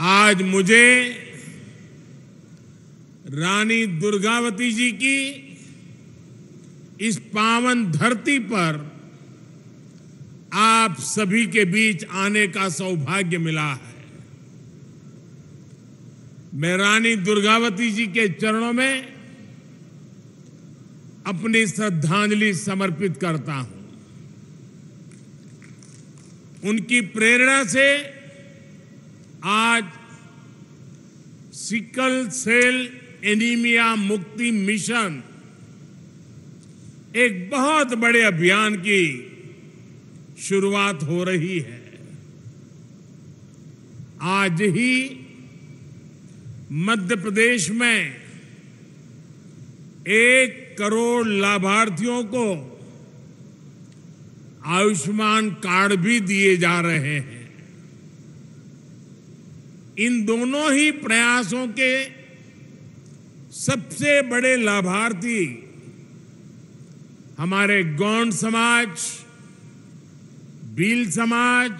आज मुझे रानी दुर्गावती जी की इस पावन धरती पर आप सभी के बीच आने का सौभाग्य मिला है मैं रानी दुर्गावती जी के चरणों में अपनी श्रद्धांजलि समर्पित करता हूं उनकी प्रेरणा से आज सिकल सेल एनीमिया मुक्ति मिशन एक बहुत बड़े अभियान की शुरुआत हो रही है आज ही मध्य प्रदेश में एक करोड़ लाभार्थियों को आयुष्मान कार्ड भी दिए जा रहे हैं इन दोनों ही प्रयासों के सबसे बड़े लाभार्थी हमारे गौंड समाज भील समाज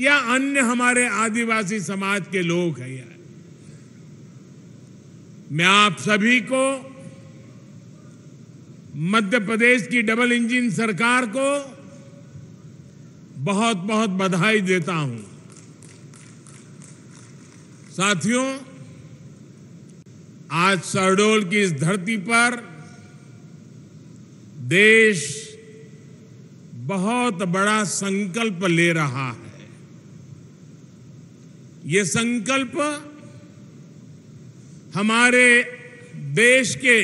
या अन्य हमारे आदिवासी समाज के लोग हैं यार मैं आप सभी को मध्य प्रदेश की डबल इंजन सरकार को बहुत बहुत बधाई देता हूं साथियों आज शहडोल की इस धरती पर देश बहुत बड़ा संकल्प ले रहा है ये संकल्प हमारे देश के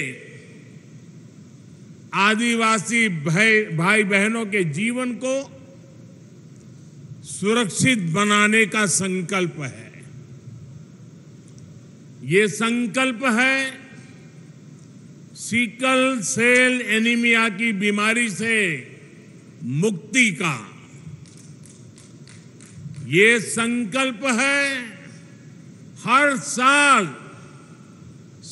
आदिवासी भाई भाई बहनों के जीवन को सुरक्षित बनाने का संकल्प है ये संकल्प है सिकल सेल एनीमिया की बीमारी से मुक्ति का ये संकल्प है हर साल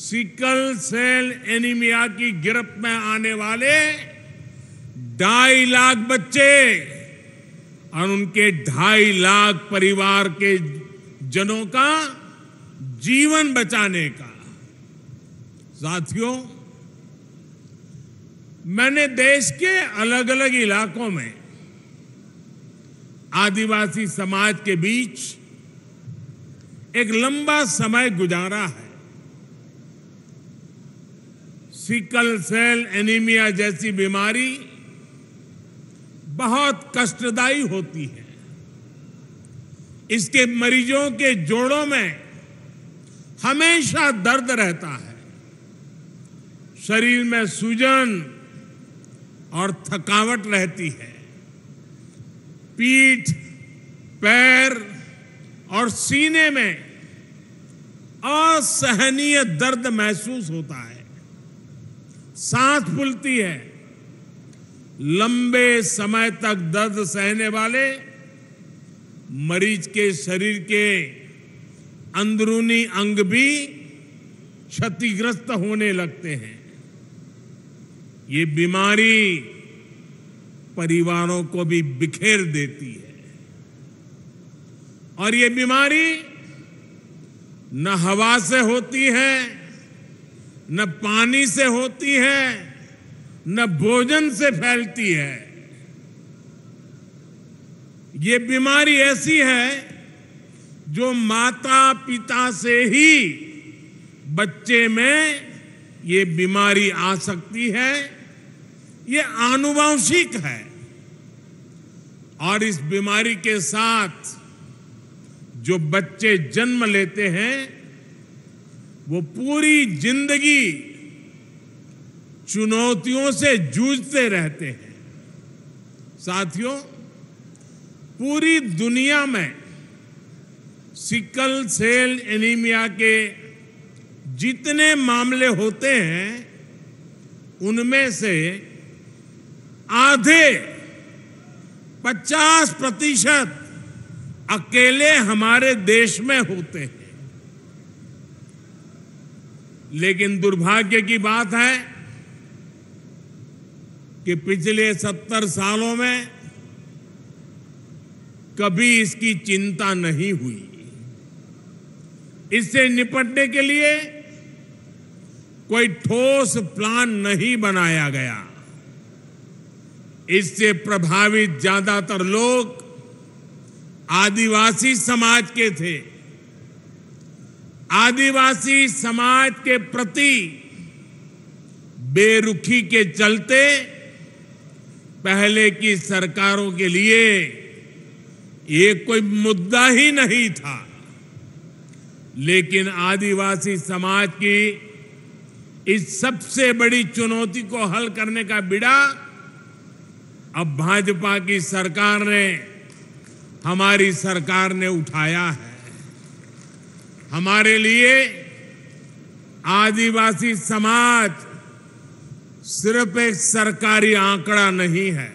सिकल सेल एनीमिया की गिरफ्त में आने वाले ढाई लाख बच्चे और उनके ढाई लाख परिवार के जनों का जीवन बचाने का साथियों मैंने देश के अलग अलग इलाकों में आदिवासी समाज के बीच एक लंबा समय गुजारा है सिकल सेल एनीमिया जैसी बीमारी बहुत कष्टदायी होती है इसके मरीजों के जोड़ों में हमेशा दर्द रहता है शरीर में सूजन और थकावट रहती है पीठ पैर और सीने में असहनीय दर्द महसूस होता है सांस फूलती है लंबे समय तक दर्द सहने वाले मरीज के शरीर के अंदरूनी अंग भी क्षतिग्रस्त होने लगते हैं ये बीमारी परिवारों को भी बिखेर देती है और ये बीमारी न हवा से होती है न पानी से होती है न भोजन से फैलती है ये बीमारी ऐसी है जो माता पिता से ही बच्चे में ये बीमारी आ सकती है ये आनुवंशिक है और इस बीमारी के साथ जो बच्चे जन्म लेते हैं वो पूरी जिंदगी चुनौतियों से जूझते रहते हैं साथियों पूरी दुनिया में सिकल सेल एनीमिया के जितने मामले होते हैं उनमें से आधे 50 प्रतिशत अकेले हमारे देश में होते हैं लेकिन दुर्भाग्य की बात है कि पिछले सत्तर सालों में कभी इसकी चिंता नहीं हुई इससे निपटने के लिए कोई ठोस प्लान नहीं बनाया गया इससे प्रभावित ज्यादातर लोग आदिवासी समाज के थे आदिवासी समाज के प्रति बेरुखी के चलते पहले की सरकारों के लिए ये कोई मुद्दा ही नहीं था लेकिन आदिवासी समाज की इस सबसे बड़ी चुनौती को हल करने का बिड़ा अब भाजपा की सरकार ने हमारी सरकार ने उठाया है हमारे लिए आदिवासी समाज सिर्फ एक सरकारी आंकड़ा नहीं है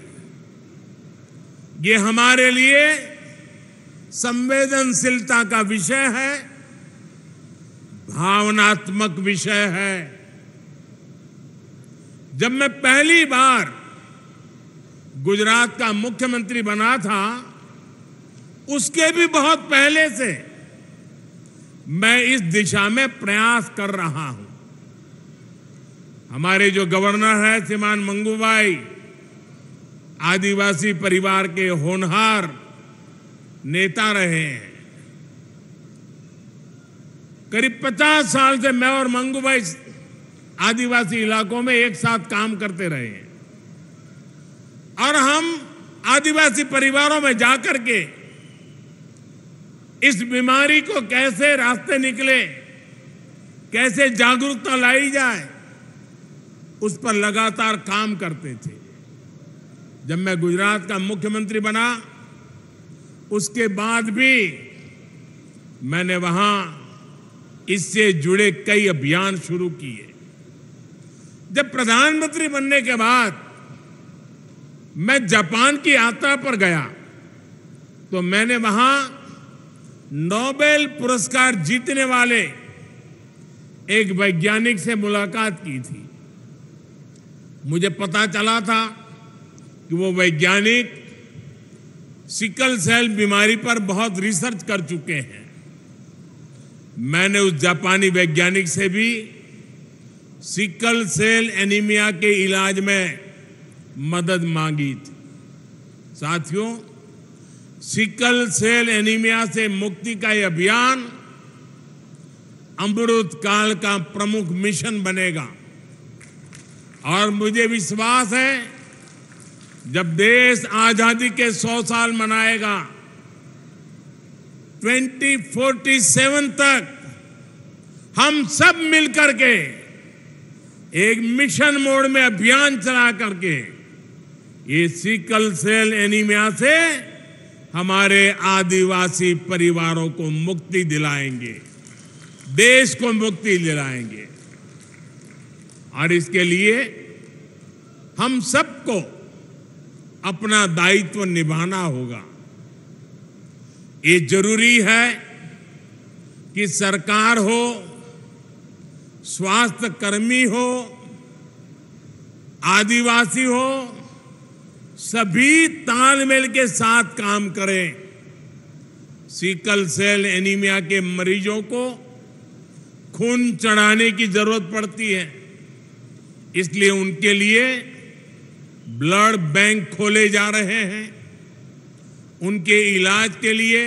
ये हमारे लिए संवेदनशीलता का विषय है भावनात्मक विषय है जब मैं पहली बार गुजरात का मुख्यमंत्री बना था उसके भी बहुत पहले से मैं इस दिशा में प्रयास कर रहा हूं हमारे जो गवर्नर है श्रीमान मंगू भाई आदिवासी परिवार के होनहार नेता रहे हैं करीब पचास साल से मैं और मंगू भाई आदिवासी इलाकों में एक साथ काम करते रहे हैं और हम आदिवासी परिवारों में जाकर के इस बीमारी को कैसे रास्ते निकले कैसे जागरूकता लाई जाए उस पर लगातार काम करते थे जब मैं गुजरात का मुख्यमंत्री बना उसके बाद भी मैंने वहां इससे जुड़े कई अभियान शुरू किए जब प्रधानमंत्री बनने के बाद मैं जापान की यात्रा पर गया तो मैंने वहां नोबेल पुरस्कार जीतने वाले एक वैज्ञानिक से मुलाकात की थी मुझे पता चला था कि वो वैज्ञानिक सिकल सेल बीमारी पर बहुत रिसर्च कर चुके हैं मैंने उस जापानी वैज्ञानिक से भी सिकल सेल एनीमिया के इलाज में मदद मांगी थी साथियों सिकल सेल एनीमिया से मुक्ति का यह अभियान अमृत काल का प्रमुख मिशन बनेगा और मुझे विश्वास है जब देश आजादी के सौ साल मनाएगा 2047 तक हम सब मिलकर के एक मिशन मोड में अभियान चला करके ये सिकल सेल एनीमिया से हमारे आदिवासी परिवारों को मुक्ति दिलाएंगे देश को मुक्ति दिलाएंगे और इसके लिए हम सबको अपना दायित्व निभाना होगा ये जरूरी है कि सरकार हो स्वास्थ्य कर्मी हो आदिवासी हो सभी तालमेल के साथ काम करें सिकल सेल एनीमिया के मरीजों को खून चढ़ाने की जरूरत पड़ती है इसलिए उनके लिए ब्लड बैंक खोले जा रहे हैं उनके इलाज के लिए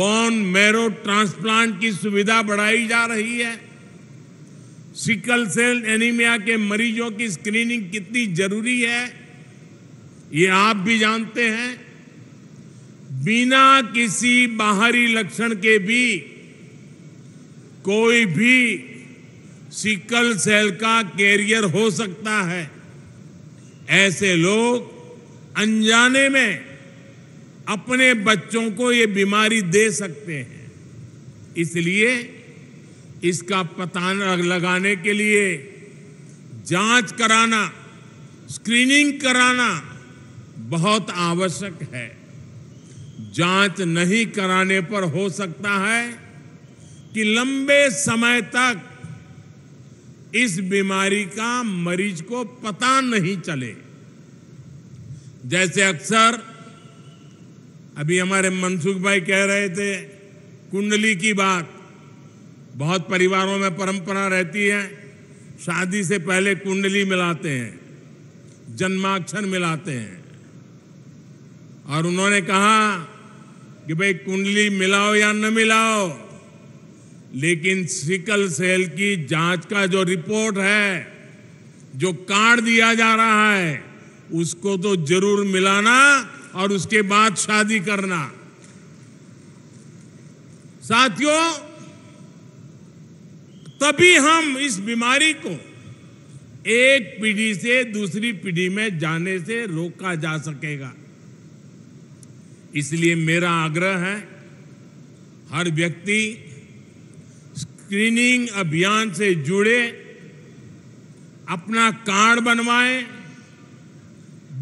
बॉन मैरो ट्रांसप्लांट की सुविधा बढ़ाई जा रही है सिकल सेल एनीमिया के मरीजों की स्क्रीनिंग कितनी जरूरी है ये आप भी जानते हैं बिना किसी बाहरी लक्षण के भी कोई भी सिकल सेल का कैरियर हो सकता है ऐसे लोग अनजाने में अपने बच्चों को ये बीमारी दे सकते हैं इसलिए इसका पता लगाने के लिए जांच कराना स्क्रीनिंग कराना बहुत आवश्यक है जांच नहीं कराने पर हो सकता है कि लंबे समय तक इस बीमारी का मरीज को पता नहीं चले जैसे अक्सर अभी हमारे मनसुख भाई कह रहे थे कुंडली की बात बहुत परिवारों में परंपरा रहती है शादी से पहले कुंडली मिलाते हैं जन्माक्षर मिलाते हैं और उन्होंने कहा कि भाई कुंडली मिलाओ या न मिलाओ लेकिन सिकल सेल की जांच का जो रिपोर्ट है जो कार्ड दिया जा रहा है उसको तो जरूर मिलाना और उसके बाद शादी करना साथियों तभी हम इस बीमारी को एक पीढ़ी से दूसरी पीढ़ी में जाने से रोका जा सकेगा इसलिए मेरा आग्रह है हर व्यक्ति स्क्रीनिंग अभियान से जुड़े अपना कार्ड बनवाएं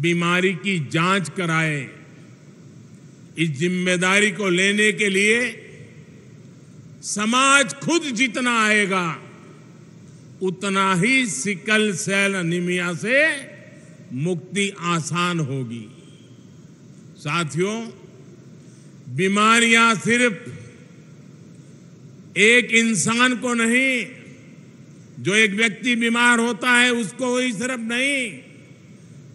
बीमारी की जांच कराए इस जिम्मेदारी को लेने के लिए समाज खुद जितना आएगा उतना ही सिकल सेल अनिमिया से मुक्ति आसान होगी साथियों बीमारियां सिर्फ एक इंसान को नहीं जो एक व्यक्ति बीमार होता है उसको ही सिर्फ नहीं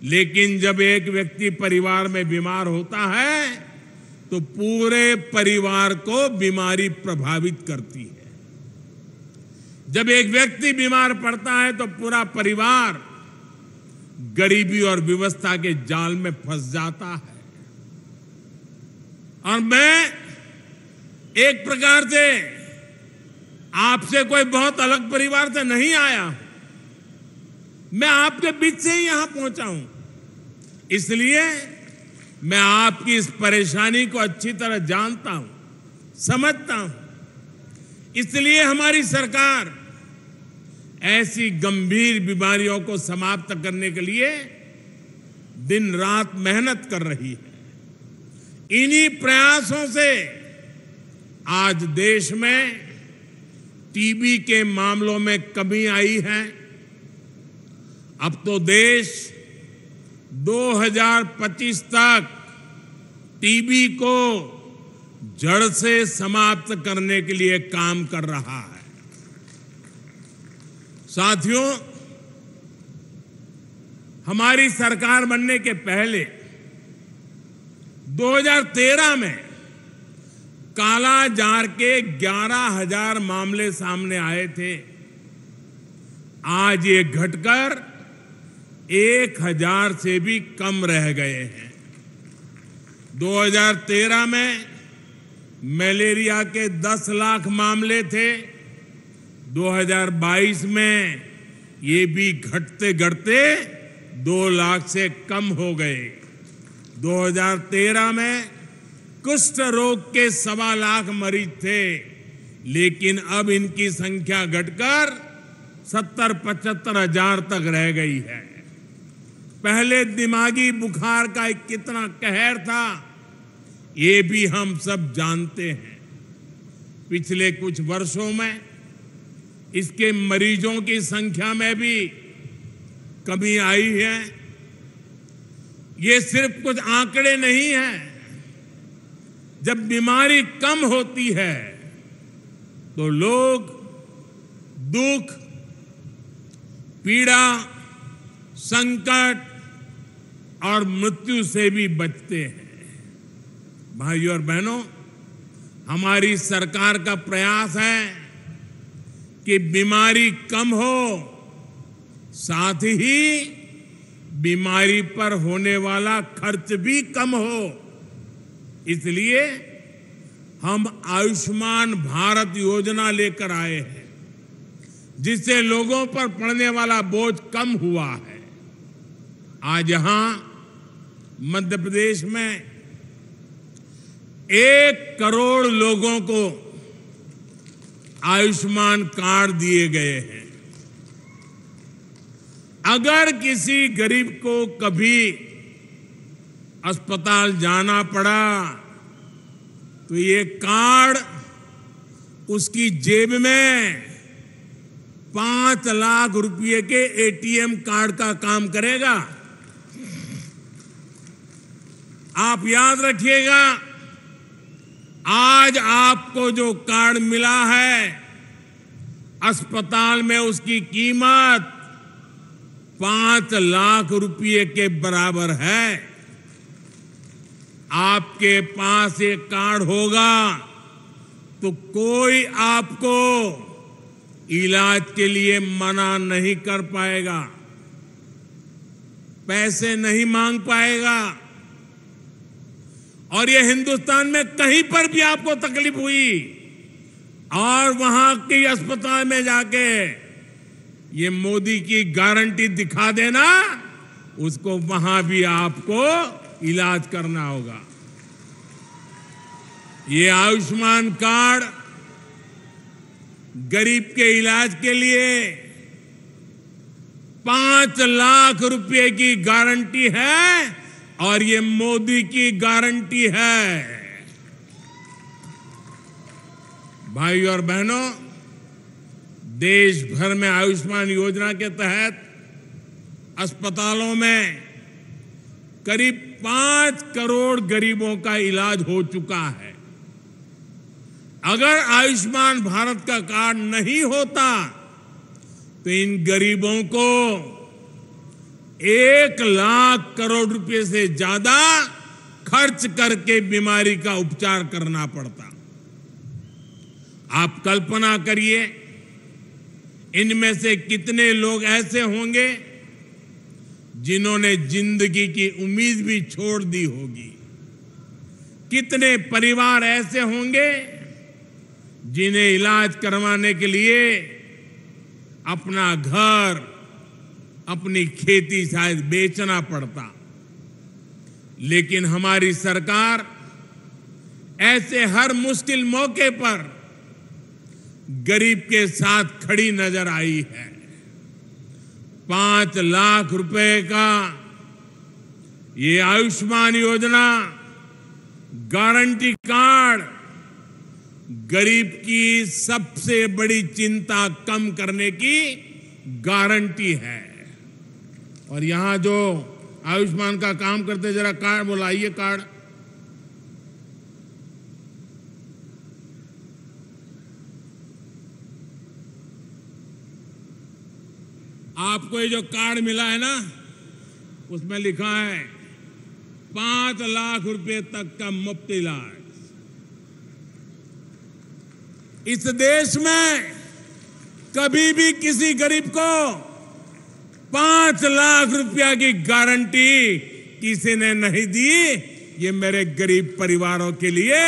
लेकिन जब एक व्यक्ति परिवार में बीमार होता है तो पूरे परिवार को बीमारी प्रभावित करती है जब एक व्यक्ति बीमार पड़ता है तो पूरा परिवार गरीबी और व्यवस्था के जाल में फंस जाता है और मैं एक प्रकार से आपसे कोई बहुत अलग परिवार से नहीं आया हूं मैं आपके बीच से ही यहां पहुंचा हूं इसलिए मैं आपकी इस परेशानी को अच्छी तरह जानता हूं समझता हूं इसलिए हमारी सरकार ऐसी गंभीर बीमारियों को समाप्त करने के लिए दिन रात मेहनत कर रही है इन्हीं प्रयासों से आज देश में टीबी के मामलों में कमी आई है अब तो देश 2025 तक टीबी को जड़ से समाप्त करने के लिए काम कर रहा है साथियों हमारी सरकार बनने के पहले 2013 में कालाजार के 11000 मामले सामने आए थे आज ये घटकर एक हजार से भी कम रह गए हैं 2013 में मलेरिया के 10 लाख मामले थे 2022 में ये भी घटते घटते 2 लाख से कम हो गए 2013 में कुष्ठ रोग के सवा लाख मरीज थे लेकिन अब इनकी संख्या घटकर सत्तर पचहत्तर हजार तक रह गई है पहले दिमागी बुखार का एक कितना कहर था ये भी हम सब जानते हैं पिछले कुछ वर्षों में इसके मरीजों की संख्या में भी कमी आई है ये सिर्फ कुछ आंकड़े नहीं है जब बीमारी कम होती है तो लोग दुख पीड़ा संकट और मृत्यु से भी बचते हैं भाइयों और बहनों हमारी सरकार का प्रयास है कि बीमारी कम हो साथ ही बीमारी पर होने वाला खर्च भी कम हो इसलिए हम आयुष्मान भारत योजना लेकर आए हैं जिससे लोगों पर पड़ने वाला बोझ कम हुआ है आज यहां मध्य प्रदेश में एक करोड़ लोगों को आयुष्मान कार्ड दिए गए हैं अगर किसी गरीब को कभी अस्पताल जाना पड़ा तो ये कार्ड उसकी जेब में पांच लाख रुपए के एटीएम कार्ड का काम करेगा आप याद रखिएगा आज आपको जो कार्ड मिला है अस्पताल में उसकी कीमत पांच लाख रुपए के बराबर है आपके पास ये कार्ड होगा तो कोई आपको इलाज के लिए मना नहीं कर पाएगा पैसे नहीं मांग पाएगा और ये हिंदुस्तान में कहीं पर भी आपको तकलीफ हुई और वहां के अस्पताल में जाके ये मोदी की गारंटी दिखा देना उसको वहां भी आपको इलाज करना होगा ये आयुष्मान कार्ड गरीब के इलाज के लिए पांच लाख रुपए की गारंटी है और ये मोदी की गारंटी है भाई और बहनों देश भर में आयुष्मान योजना के तहत अस्पतालों में करीब पांच करोड़ गरीबों का इलाज हो चुका है अगर आयुष्मान भारत का कार्ड नहीं होता तो इन गरीबों को एक लाख करोड़ रुपए से ज्यादा खर्च करके बीमारी का उपचार करना पड़ता आप कल्पना करिए इनमें से कितने लोग ऐसे होंगे जिन्होंने जिंदगी की उम्मीद भी छोड़ दी होगी कितने परिवार ऐसे होंगे जिन्हें इलाज करवाने के लिए अपना घर अपनी खेती शायद बेचना पड़ता लेकिन हमारी सरकार ऐसे हर मुश्किल मौके पर गरीब के साथ खड़ी नजर आई है पांच लाख रुपए का ये आयुष्मान योजना गारंटी कार्ड गरीब की सबसे बड़ी चिंता कम करने की गारंटी है और यहां जो आयुष्मान का काम करते जरा कार्ड बुलाइए कार्ड आपको ये जो कार्ड मिला है ना उसमें लिखा है पांच लाख रुपए तक का मुफ्त इलाज इस देश में कभी भी किसी गरीब को पांच लाख रुपया की गारंटी किसी ने नहीं दी ये मेरे गरीब परिवारों के लिए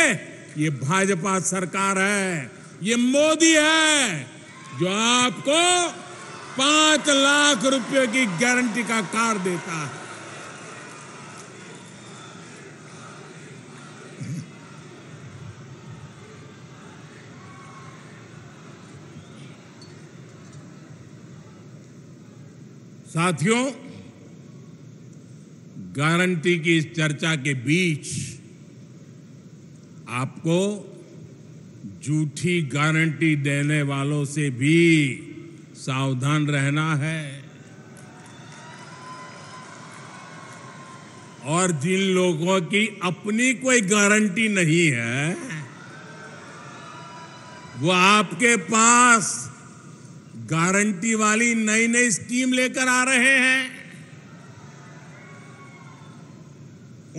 ये भाजपा सरकार है ये मोदी है जो आपको पांच लाख रुपये की गारंटी का कार देता है साथियों गारंटी की इस चर्चा के बीच आपको झूठी गारंटी देने वालों से भी सावधान रहना है और जिन लोगों की अपनी कोई गारंटी नहीं है वो आपके पास गारंटी वाली नई नई स्कीम लेकर आ रहे हैं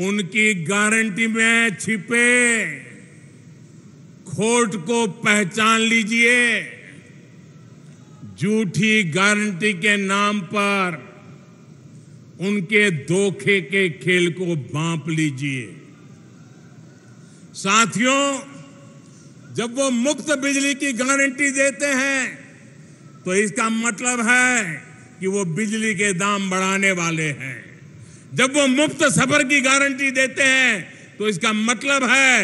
उनकी गारंटी में छिपे खोट को पहचान लीजिए झूठी गारंटी के नाम पर उनके धोखे के खेल को बांप लीजिए साथियों जब वो मुफ्त बिजली की गारंटी देते हैं तो इसका मतलब है कि वो बिजली के दाम बढ़ाने वाले हैं जब वो मुफ्त सफर की गारंटी देते हैं तो इसका मतलब है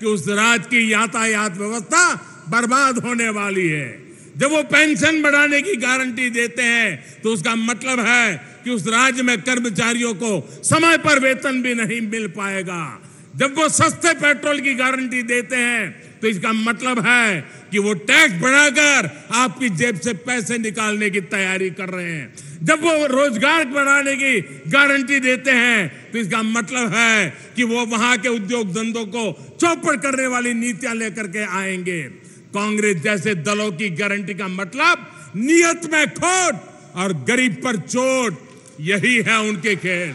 कि उस राज्य की यातायात व्यवस्था बर्बाद होने वाली है जब वो पेंशन बढ़ाने की गारंटी देते हैं तो उसका मतलब है कि उस राज्य में कर्मचारियों को समय पर वेतन भी नहीं मिल पाएगा जब वो सस्ते पेट्रोल की गारंटी देते हैं तो इसका मतलब है कि वो टैक्स बढ़ाकर आपकी जेब से पैसे निकालने की तैयारी कर रहे हैं जब वो रोजगार बढ़ाने की गारंटी देते हैं तो इसका मतलब है कि वो वहां के उद्योग धंधों को चौपड़ करने वाली नीतियां लेकर के आएंगे कांग्रेस जैसे दलों की गारंटी का मतलब नियत में खोट और गरीब पर चोट यही है उनके खेल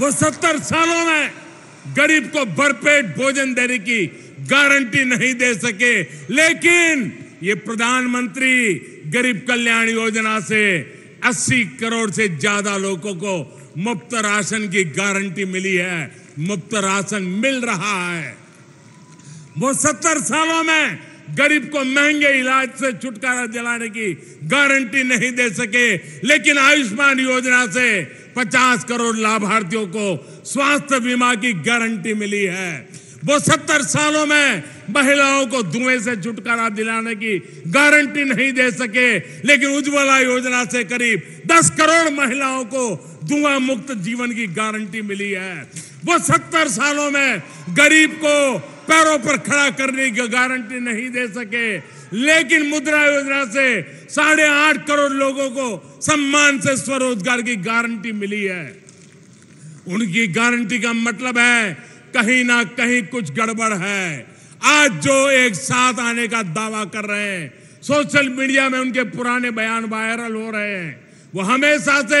वो सत्तर सालों में गरीब को भरपेट भोजन देने की गारंटी नहीं दे सके लेकिन ये प्रधानमंत्री गरीब कल्याण योजना से 80 करोड़ से ज्यादा लोगों को मुफ्त राशन की गारंटी मिली है मुफ्त राशन मिल रहा है वो सत्तर सालों में गरीब को महंगे इलाज से छुटकारा दिलाने की गारंटी नहीं दे सके लेकिन आयुष्मान योजना से 50 करोड़ लाभार्थियों को स्वास्थ्य बीमा की गारंटी मिली है वो सत्तर सालों में महिलाओं को धुएं से छुटकारा दिलाने की गारंटी नहीं दे सके लेकिन उज्ज्वला योजना से करीब 10 करोड़ महिलाओं को धुआं मुक्त जीवन की गारंटी मिली है वो सत्तर सालों में गरीब को पैरों पर खड़ा करने की गारंटी नहीं दे सके लेकिन मुद्रा योजना से साढ़े आठ करोड़ लोगों को सम्मान से स्वरोजगार की गारंटी मिली है उनकी गारंटी का मतलब है कहीं ना कहीं कुछ गड़बड़ है आज जो एक साथ आने का दावा कर रहे हैं सोशल मीडिया में उनके पुराने बयान वायरल हो रहे हैं वो हमेशा से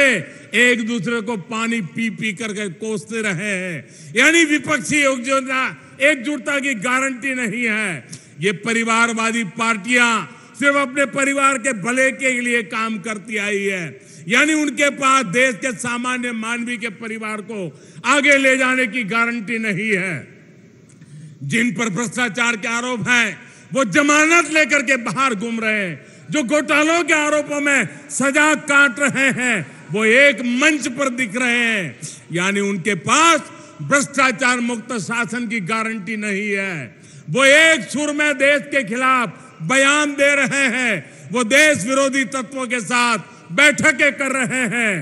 एक दूसरे को पानी पी पी करके कोसते रहे हैं यानी विपक्षी योजना एकजुटता की गारंटी नहीं है ये परिवारवादी पार्टियां सिर्फ अपने परिवार के भले के लिए काम करती आई है यानी उनके पास देश के सामान्य मानवीय के परिवार को आगे ले जाने की गारंटी नहीं है जिन पर भ्रष्टाचार के आरोप हैं वो जमानत लेकर के बाहर घूम रहे हैं जो घोटालों के आरोपों में सजा काट रहे हैं वो एक मंच पर दिख रहे हैं यानी उनके पास भ्रष्टाचार मुक्त शासन की गारंटी नहीं है वो एक सुर में देश के खिलाफ बयान दे रहे हैं वो देश विरोधी तत्वों के साथ बैठकें कर रहे हैं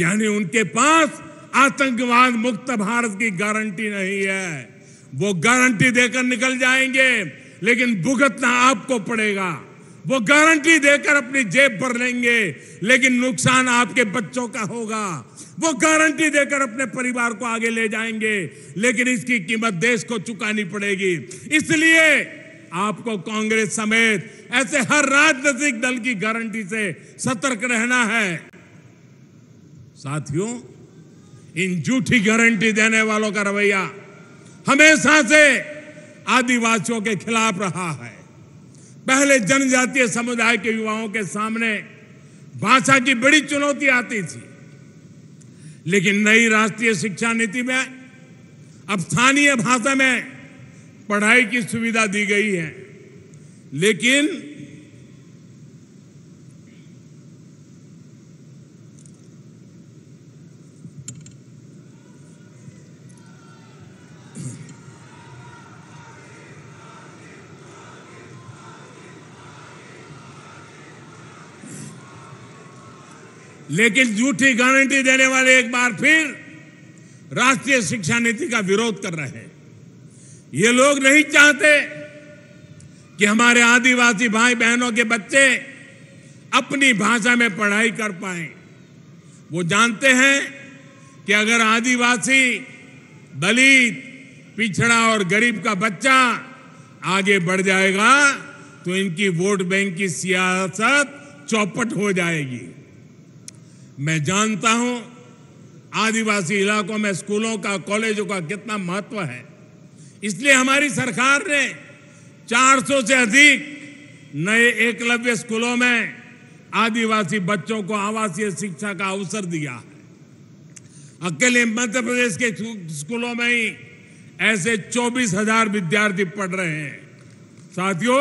यानी उनके पास आतंकवाद मुक्त भारत की गारंटी नहीं है वो गारंटी देकर निकल जाएंगे लेकिन भुगतना आपको पड़ेगा वो गारंटी देकर अपनी जेब भर लेंगे लेकिन नुकसान आपके बच्चों का होगा वो गारंटी देकर अपने परिवार को आगे ले जाएंगे लेकिन इसकी कीमत देश को चुकानी पड़ेगी इसलिए आपको कांग्रेस समेत ऐसे हर राजनीतिक दल की गारंटी से सतर्क रहना है साथियों इन झूठी गारंटी देने वालों का रवैया हमेशा से आदिवासियों के खिलाफ रहा है पहले जनजातीय समुदाय के युवाओं के सामने भाषा की बड़ी चुनौती आती थी लेकिन नई राष्ट्रीय शिक्षा नीति में अब स्थानीय भाषा में पढ़ाई की सुविधा दी गई है लेकिन लेकिन झूठी गारंटी देने वाले एक बार फिर राष्ट्रीय शिक्षा नीति का विरोध कर रहे हैं ये लोग नहीं चाहते कि हमारे आदिवासी भाई बहनों के बच्चे अपनी भाषा में पढ़ाई कर पाए वो जानते हैं कि अगर आदिवासी दलित पिछड़ा और गरीब का बच्चा आगे बढ़ जाएगा तो इनकी वोट बैंक की सियासत चौपट हो जाएगी मैं जानता हूं आदिवासी इलाकों में स्कूलों का कॉलेजों का कितना महत्व है इसलिए हमारी सरकार ने 400 से अधिक नए एकलव्य स्कूलों में आदिवासी बच्चों को आवासीय शिक्षा का अवसर दिया है अकेले मध्य प्रदेश के स्कूलों में ही ऐसे चौबीस हजार विद्यार्थी पढ़ रहे हैं साथियों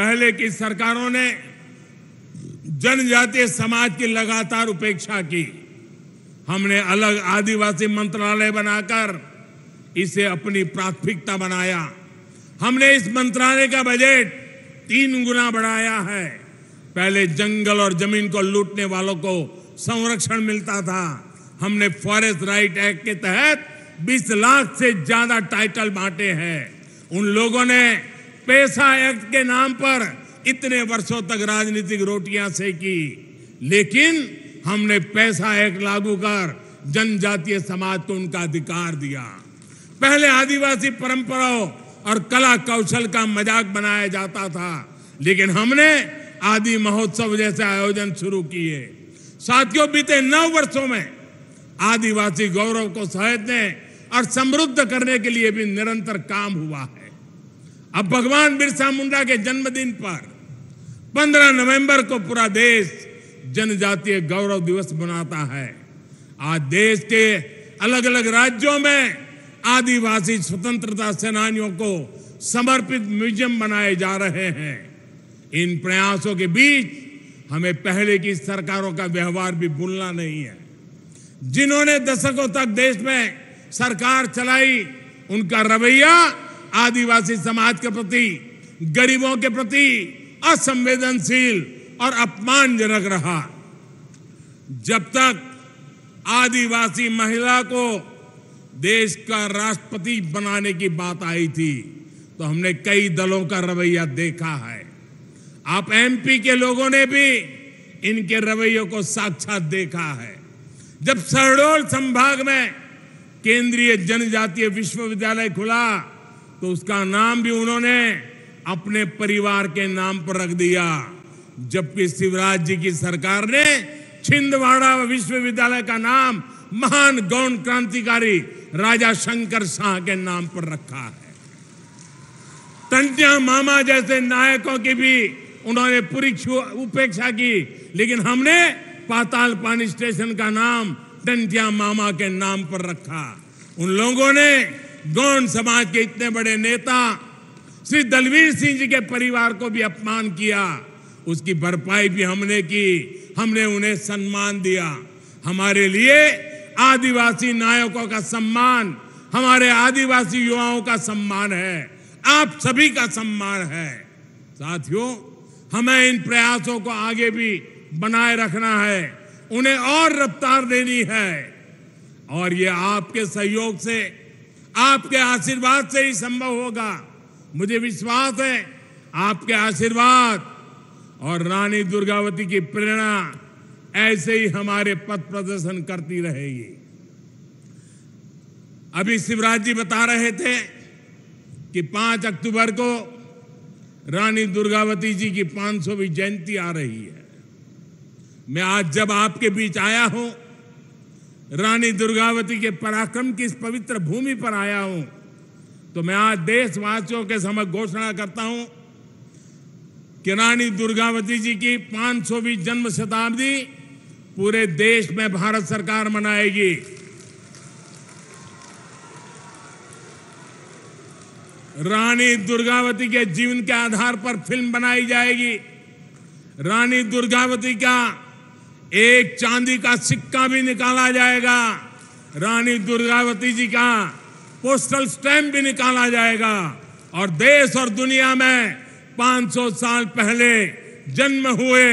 पहले की सरकारों ने जनजातीय समाज की लगातार उपेक्षा की हमने अलग आदिवासी मंत्रालय बनाकर इसे अपनी प्राथमिकता बनाया हमने इस मंत्रालय का बजट तीन गुना बढ़ाया है पहले जंगल और जमीन को लूटने वालों को संरक्षण मिलता था हमने फॉरेस्ट राइट एक्ट के तहत 20 लाख से ज्यादा टाइटल बांटे हैं उन लोगों ने पैसा एक्ट के नाम पर इतने वर्षों तक राजनीतिक रोटियां से की लेकिन हमने पैसा एक्ट लागू कर जनजातीय समाज को उनका अधिकार दिया पहले आदिवासी परंपराओं और कला कौशल का मजाक बनाया जाता था लेकिन हमने आदि महोत्सव जैसे आयोजन शुरू किए साथियों बीते नौ वर्षों में आदिवासी गौरव को सहेजने और समृद्ध करने के लिए भी निरंतर काम हुआ है अब भगवान बिरसा मुंडा के जन्मदिन पर 15 नवंबर को पूरा देश जनजातीय गौरव दिवस मनाता है आज देश के अलग अलग राज्यों में आदिवासी स्वतंत्रता सेनानियों को समर्पित म्यूजियम बनाए जा रहे हैं इन प्रयासों के बीच हमें पहले की सरकारों का व्यवहार भी भूलना नहीं है जिन्होंने दशकों तक देश में सरकार चलाई उनका रवैया आदिवासी समाज के प्रति गरीबों के प्रति असंवेदनशील और अपमानजनक रहा जब तक आदिवासी महिला को देश का राष्ट्रपति बनाने की बात आई थी तो हमने कई दलों का रवैया देखा है आप एमपी के लोगों ने भी इनके रवैयों को साक्षात देखा है जब शहडोल संभाग में केंद्रीय जनजातीय विश्वविद्यालय खुला तो उसका नाम भी उन्होंने अपने परिवार के नाम पर रख दिया जबकि शिवराज जी की सरकार ने छिंदवाड़ा विश्वविद्यालय का नाम महान गौण क्रांतिकारी राजा शंकर शाह के नाम पर रखा है टंटिया मामा जैसे नायकों की भी उन्होंने पूरी उपेक्षा की लेकिन हमने पाताल पानी स्टेशन का नाम टंटिया मामा के नाम पर रखा उन लोगों ने गौंड समाज के इतने बड़े नेता श्री दलवीर सिंह जी के परिवार को भी अपमान किया उसकी भरपाई भी हमने की हमने उन्हें सम्मान दिया हमारे लिए आदिवासी नायकों का सम्मान हमारे आदिवासी युवाओं का सम्मान है आप सभी का सम्मान है साथियों हमें इन प्रयासों को आगे भी बनाए रखना है उन्हें और रफ्तार देनी है और ये आपके सहयोग से आपके आशीर्वाद से ही संभव होगा मुझे विश्वास है आपके आशीर्वाद और रानी दुर्गावती की प्रेरणा ऐसे ही हमारे पथ प्रदर्शन करती रहेगी अभी शिवराज जी बता रहे थे कि 5 अक्टूबर को रानी दुर्गावती जी की 500वीं जयंती आ रही है मैं आज जब आपके बीच आया हूं रानी दुर्गावती के पराक्रम की इस पवित्र भूमि पर आया हूं तो मैं आज देशवासियों के समक्ष घोषणा करता हूं कि रानी दुर्गावती जी की 500वीं जन्म शताब्दी पूरे देश में भारत सरकार मनाएगी रानी दुर्गावती के जीवन के आधार पर फिल्म बनाई जाएगी रानी दुर्गावती का एक चांदी का सिक्का भी निकाला जाएगा रानी दुर्गावती जी का पोस्टल स्टैंप भी निकाला जाएगा और देश और दुनिया में 500 साल पहले जन्म हुए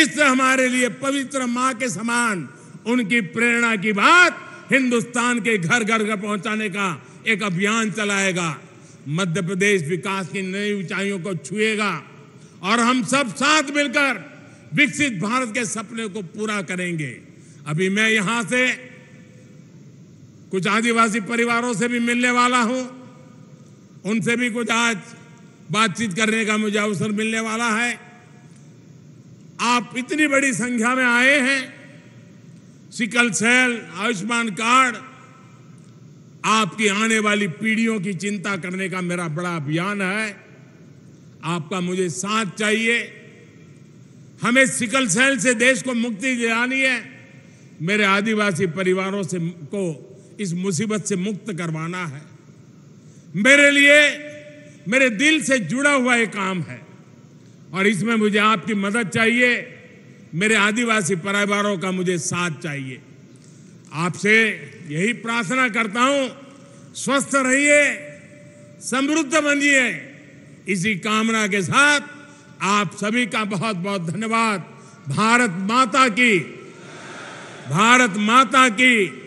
इससे हमारे लिए पवित्र माँ के समान उनकी प्रेरणा की बात हिंदुस्तान के घर घर घर पहुंचाने का एक अभियान चलाएगा मध्य प्रदेश विकास की नई ऊंचाइयों को छुएगा और हम सब साथ मिलकर विकसित भारत के सपने को पूरा करेंगे अभी मैं यहां से कुछ आदिवासी परिवारों से भी मिलने वाला हूं उनसे भी कुछ आज बातचीत करने का मुझे अवसर मिलने वाला है आप इतनी बड़ी संख्या में आए हैं सिकल सेल आयुष्मान कार्ड आपकी आने वाली पीढ़ियों की चिंता करने का मेरा बड़ा अभियान है आपका मुझे साथ चाहिए हमें सिकल सेल से देश को मुक्ति दिलानी है मेरे आदिवासी परिवारों से को इस मुसीबत से मुक्त करवाना है मेरे लिए मेरे दिल से जुड़ा हुआ एक काम है और इसमें मुझे आपकी मदद चाहिए मेरे आदिवासी परिवारों का मुझे साथ चाहिए आपसे यही प्रार्थना करता हूं स्वस्थ रहिए समृद्ध बनिए इसी कामना के साथ आप सभी का बहुत बहुत धन्यवाद भारत माता की भारत माता की